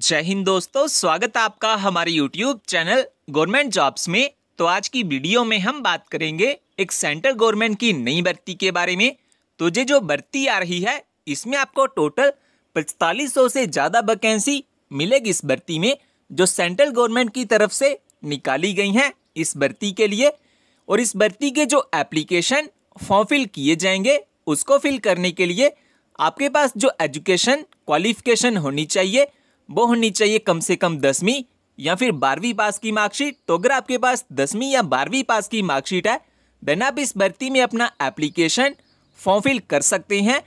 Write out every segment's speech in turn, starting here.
जय हिंद दोस्तों स्वागत है आपका हमारे YouTube चैनल गवर्नमेंट जॉब्स में तो आज की वीडियो में हम बात करेंगे एक सेंट्रल गवर्नमेंट की नई भर्ती के बारे में तो ये जो भर्ती आ रही है इसमें आपको टोटल पचतालीस से ज़्यादा वैकेंसी मिलेगी इस भर्ती में जो सेंट्रल गवर्नमेंट की तरफ से निकाली गई हैं इस भर्ती के लिए और इस भर्ती के जो एप्लीकेशन फॉर्म फिल किए जाएंगे उसको फिल करने के लिए आपके पास जो एजुकेशन क्वालिफिकेशन होनी चाहिए वो होनी चाहिए कम से कम दसवीं या फिर बारहवीं पास की मार्कशीट तो अगर आपके पास दसवीं या बारहवीं पास की मार्कशीट है देन आप इस भर्ती में अपना एप्लीकेशन फॉर्म फिल कर सकते हैं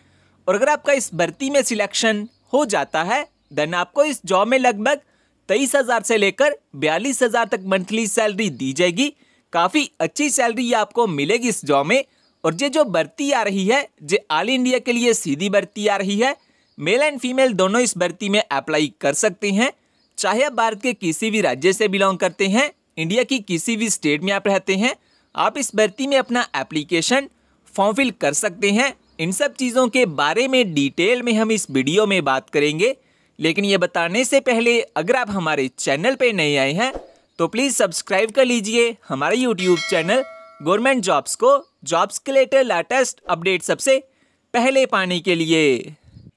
और अगर आपका इस भर्ती में सिलेक्शन हो जाता है देन आपको इस जॉब में लगभग तेईस हज़ार से लेकर बयालीस हज़ार तक मंथली सैलरी दी जाएगी काफ़ी अच्छी सैलरी आपको मिलेगी इस जॉब में और ये जो भर्ती आ रही है जो ऑल इंडिया के लिए सीधी भर्ती आ रही है मेल एंड फीमेल दोनों इस भर्ती में अप्लाई कर सकते हैं चाहे आप भारत के किसी भी राज्य से बिलोंग करते हैं इंडिया की किसी भी स्टेट में आप रहते हैं आप इस भर्ती में अपना एप्लीकेशन फॉर्म फिल कर सकते हैं इन सब चीज़ों के बारे में डिटेल में हम इस वीडियो में बात करेंगे लेकिन ये बताने से पहले अगर आप हमारे चैनल पर नए आए हैं तो प्लीज़ सब्सक्राइब कर लीजिए हमारा यूट्यूब चैनल गवर्नमेंट जॉब्स को जॉब्स के लेटर लेटेस्ट अपडेट सबसे पहले पाने के लिए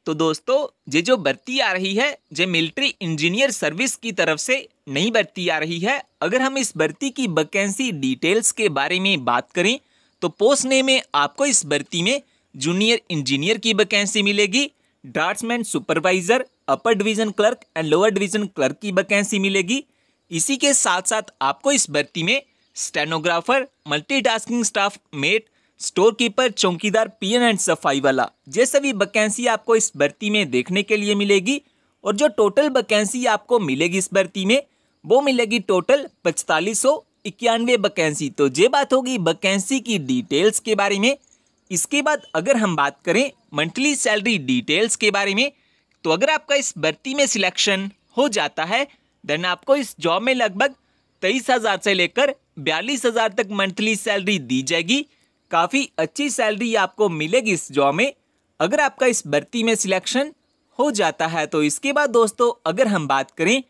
तो दोस्तों ये जो भर्ती आ रही है ये मिलिट्री इंजीनियर सर्विस की तरफ से नई भर्ती आ रही है अगर हम इस भर्ती की वैकेंसी डिटेल्स के बारे में बात करें तो ने में आपको इस भर्ती में जूनियर इंजीनियर की वैकेंसी मिलेगी draftman supervisor upper division clerk and lower division clerk की वैकेंसी मिलेगी इसी के साथ साथ आपको इस भर्ती में stenographer multitasking staff mate store keeper चौकीदार पीएन एंड सफाई वाला ये सभी वैकेंसी आपको इस भर्ती में देखने के लिए मिलेगी और जो टोटल वैकेंसी आपको मिलेगी इस भर्ती में वो मिलेगी टोटल पचतालीस सौ इक्यानवे वैकेंसी तो ये बात होगी वैकेंसी की डिटेल्स के बारे में इसके बाद अगर हम बात करें मंथली सैलरी डिटेल्स के बारे में तो अगर आपका इस भर्ती में सिलेक्शन हो जाता है देन आपको इस जॉब में लगभग तेईस हज़ार से लेकर बयालीस हज़ार तक मंथली सैलरी दी जाएगी काफ़ी अच्छी सैलरी आपको मिलेगी इस जॉब में अगर आपका इस भर्ती में सिलेक्शन हो जाता है तो इसके बाद दोस्तों अगर हम बात करें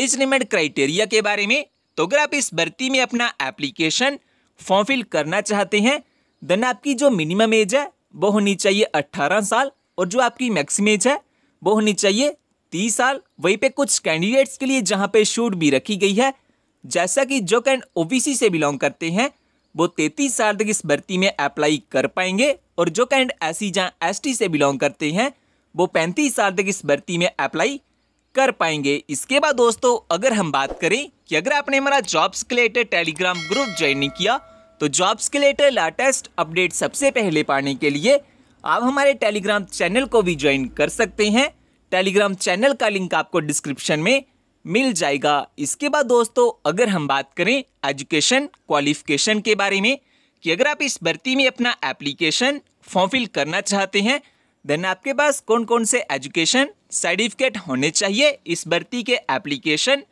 एज लिमिट क्राइटेरिया के बारे में तो अगर आप इस भर्ती में अपना एप्लीकेशन फॉर्म फिल करना चाहते हैं देन आपकी जो मिनिमम एज है वो होनी चाहिए अट्ठारह साल और जो आपकी मैक्सिम एज है वो होनी चाहिए तीस साल वहीं पे कुछ कैंडिडेट्स के लिए जहाँ पे शूट भी रखी गई है जैसा कि जो कैंड ओबीसी से बिलोंग करते हैं वो तैतीस साल तक इस भर्ती में अप्लाई कर पाएंगे और जो कैंड ऐसी जहाँ एस से बिलोंग करते हैं वो पैंतीस साल तक इस भर्ती में अप्लाई कर पाएंगे इसके बाद दोस्तों अगर हम बात करें कि अगर आपने हमारा जॉब्स के लेटर टेलीग्राम ग्रुप ज्वाइन नहीं किया तो जॉब्स के लेटर लाटेस्ट अपडेट सबसे पहले पाने के लिए आप हमारे टेलीग्राम चैनल को भी ज्वाइन कर सकते हैं टेलीग्राम चैनल का लिंक आपको डिस्क्रिप्शन में मिल जाएगा इसके बाद दोस्तों अगर हम बात करें एजुकेशन क्वालिफिकेशन के बारे में कि अगर आप इस भर्ती में अपना एप्लीकेशन फॉर्म फिल करना चाहते हैं देन आपके पास कौन कौन से एजुकेशन सर्टिफिकेट होने चाहिए इस भर्ती के एप्लीकेशन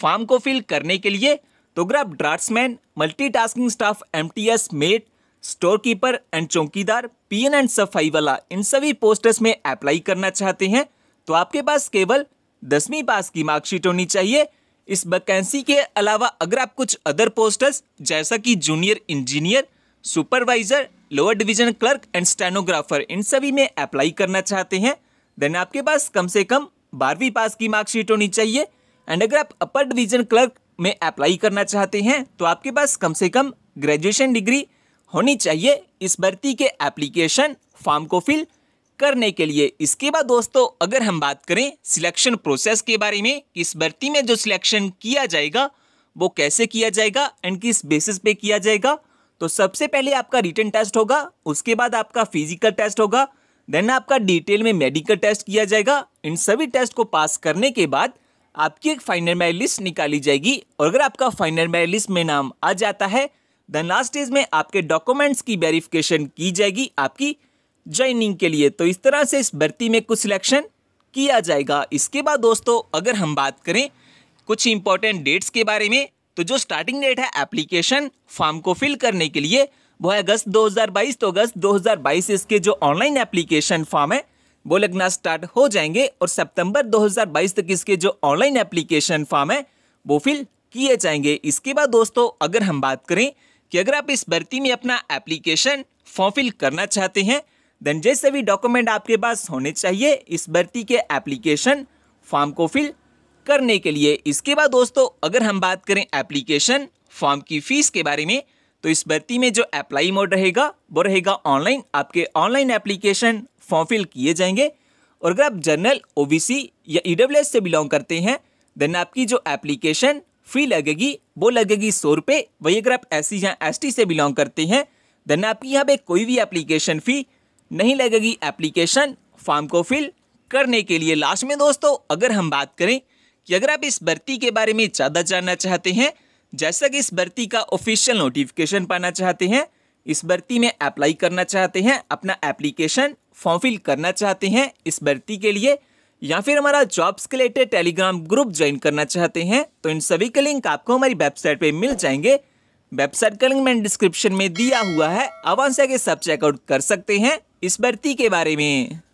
फॉर्म को फिल करने के लिए तो अगर आप draftsman multitasking staff MTS mate store keeper and चौकीदार पीएन एंड सफाई वाला इन सभी पोस्टर्स में अप्लाई करना चाहते हैं तो आपके पास केवल दसवीं पास की मार्कशीट होनी चाहिए इस वैकेंसी के अलावा अगर आप कुछ अदर पोस्टर्स जैसा कि junior engineer supervisor lower division clerk and stenographer इन सभी में अप्लाई करना चाहते हैं देन आपके पास कम से कम बारहवीं पास की मार्कशीट होनी चाहिए एंड अगर आप अपर डिवीजन क्लर्क में अप्लाई करना चाहते हैं तो आपके पास कम से कम ग्रेजुएशन डिग्री होनी चाहिए इस भर्ती के एप्लीकेशन फॉर्म को फिल करने के लिए इसके बाद दोस्तों अगर हम बात करें सिलेक्शन प्रोसेस के बारे में किस भर्ती में जो सिलेक्शन किया जाएगा वो कैसे किया जाएगा एंड किस बेसिस पे किया जाएगा तो सबसे पहले आपका रिटर्न टेस्ट होगा उसके बाद आपका फिजिकल टेस्ट होगा देन आपका डिटेल में मेडिकल टेस्ट किया जाएगा इन सभी टेस्ट को पास करने के बाद आपकी एक फाइनल मेरिट लिस्ट निकाली जाएगी और अगर आपका फाइनल मेरिट लिस्ट में नाम आ जाता है देन लास्ट स्टेज में आपके डॉक्यूमेंट्स की वेरिफिकेशन की जाएगी आपकी ज्वाइनिंग के लिए तो इस तरह से इस भर्ती में कुछ सिलेक्शन किया जाएगा इसके बाद दोस्तों अगर हम बात करें कुछ इंपॉर्टेंट डेट्स के बारे में तो जो स्टार्टिंग डेट है एप्लीकेशन फॉर्म को फिल करने के लिए वो है अगस्त 2022 तो अगस्त 2022 इसके जो ऑनलाइन एप्लीकेशन फॉर्म है वो लगना स्टार्ट हो जाएंगे और सितंबर 2022 तक इसके जो ऑनलाइन एप्लीकेशन फॉर्म है वो फिल किए जाएंगे इसके बाद दोस्तों अगर हम बात करें कि अगर आप इस भर्ती में अपना एप्लीकेशन फॉर्म फिल करना चाहते हैं देन जैसे भी डॉक्यूमेंट आपके पास होने चाहिए इस भर्ती के एप्लीकेशन फॉर्म को फिल करने के लिए इसके बाद दोस्तों अगर हम बात करें एप्लीकेशन फॉर्म की फ़ीस के बारे में तो इस भर्ती में जो अप्लाई मोड रहेगा वो रहेगा ऑनलाइन आपके ऑनलाइन एप्लीकेशन फॉर्म फिल किए जाएंगे और अगर आप जनरल ओबीसी या ई e से बिलोंग करते हैं देन आपकी जो एप्लीकेशन फ़ी लगेगी वो लगेगी सौ रुपये वही अगर आप एस सी या एस से बिलोंग करते हैं देन आपकी यहाँ पे कोई भी एप्लीकेशन फ़ी नहीं लगेगी एप्लीकेशन फॉर्म को फिल करने के लिए लास्ट में दोस्तों अगर हम बात करें कि अगर आप इस भर्ती के बारे में ज़्यादा जानना चाहते हैं जैसा कि इस भर्ती का ऑफिशियल नोटिफिकेशन पाना चाहते हैं इस भर्ती में अप्लाई करना चाहते हैं अपना एप्लीकेशन फॉर्म फिल करना चाहते हैं इस भर्ती के लिए या फिर हमारा जॉब्स के रिलेटेड टेलीग्राम ग्रुप ज्वाइन करना चाहते हैं तो इन सभी के लिंक आपको हमारी वेबसाइट पे मिल जाएंगे वेबसाइट का लिंक मैंने डिस्क्रिप्शन में दिया हुआ है वहाँ से आगे सब चेकआउट कर सकते हैं इस भर्ती के बारे में